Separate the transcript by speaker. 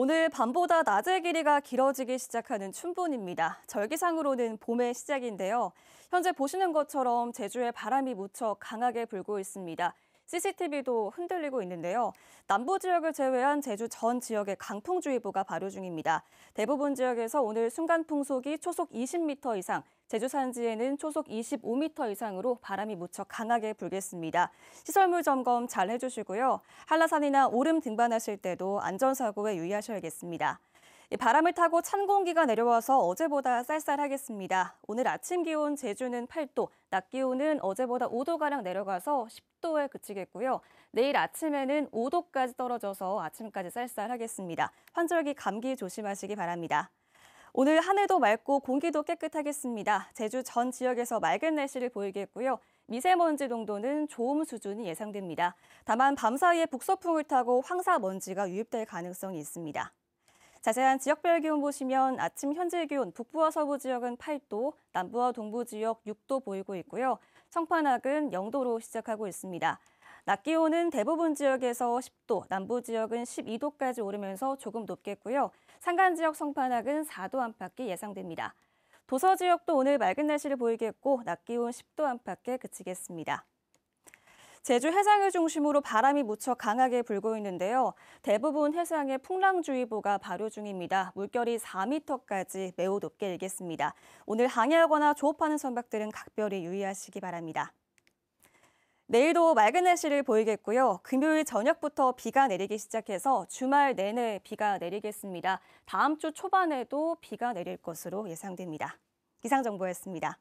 Speaker 1: 오늘 밤보다 낮의 길이가 길어지기 시작하는 춘분입니다. 절기상으로는 봄의 시작인데요. 현재 보시는 것처럼 제주에 바람이 무척 강하게 불고 있습니다. CCTV도 흔들리고 있는데요. 남부 지역을 제외한 제주 전 지역에 강풍주의보가 발효 중입니다. 대부분 지역에서 오늘 순간 풍속이 초속 20m 이상, 제주 산지에는 초속 25m 이상으로 바람이 무척 강하게 불겠습니다. 시설물 점검 잘 해주시고요. 한라산이나 오름 등반하실 때도 안전사고에 유의하셔야겠습니다. 예, 바람을 타고 찬 공기가 내려와서 어제보다 쌀쌀하겠습니다. 오늘 아침 기온 제주는 8도, 낮 기온은 어제보다 5도가량 내려가서 10도에 그치겠고요. 내일 아침에는 5도까지 떨어져서 아침까지 쌀쌀하겠습니다. 환절기 감기 조심하시기 바랍니다. 오늘 하늘도 맑고 공기도 깨끗하겠습니다. 제주 전 지역에서 맑은 날씨를 보이겠고요. 미세먼지 농도는 좋음 수준이 예상됩니다. 다만 밤 사이에 북서풍을 타고 황사 먼지가 유입될 가능성이 있습니다. 자세한 지역별 기온 보시면 아침 현재 기온 북부와 서부 지역은 8도, 남부와 동부 지역 6도 보이고 있고요. 청파낙은 0도로 시작하고 있습니다. 낮 기온은 대부분 지역에서 10도, 남부 지역은 12도까지 오르면서 조금 높겠고요. 산간 지역 성판악은 4도 안팎이 예상됩니다. 도서 지역도 오늘 맑은 날씨를 보이겠고 낮 기온 10도 안팎에 그치겠습니다. 제주 해상을 중심으로 바람이 무척 강하게 불고 있는데요. 대부분 해상에 풍랑주의보가 발효 중입니다. 물결이 4m까지 매우 높게 일겠습니다. 오늘 항해하거나 조업하는 선박들은 각별히 유의하시기 바랍니다. 내일도 맑은 날씨를 보이겠고요. 금요일 저녁부터 비가 내리기 시작해서 주말 내내 비가 내리겠습니다. 다음 주 초반에도 비가 내릴 것으로 예상됩니다. 기상정보였습니다.